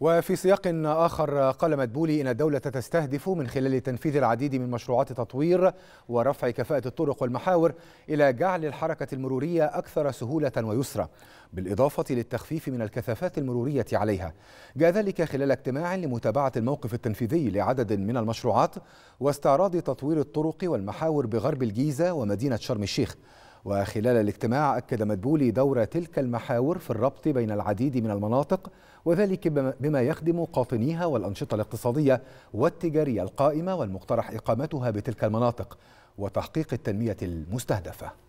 وفي سياق آخر قال مدبولي إن الدولة تستهدف من خلال تنفيذ العديد من مشروعات تطوير ورفع كفاءة الطرق والمحاور إلى جعل الحركة المرورية أكثر سهولة ويسرى بالإضافة للتخفيف من الكثافات المرورية عليها جاء ذلك خلال اجتماع لمتابعة الموقف التنفيذي لعدد من المشروعات واستعراض تطوير الطرق والمحاور بغرب الجيزة ومدينة شرم الشيخ وخلال الاجتماع أكد مدبولي دور تلك المحاور في الربط بين العديد من المناطق وذلك بما يخدم قاطنيها والأنشطة الاقتصادية والتجارية القائمة والمقترح إقامتها بتلك المناطق وتحقيق التنمية المستهدفة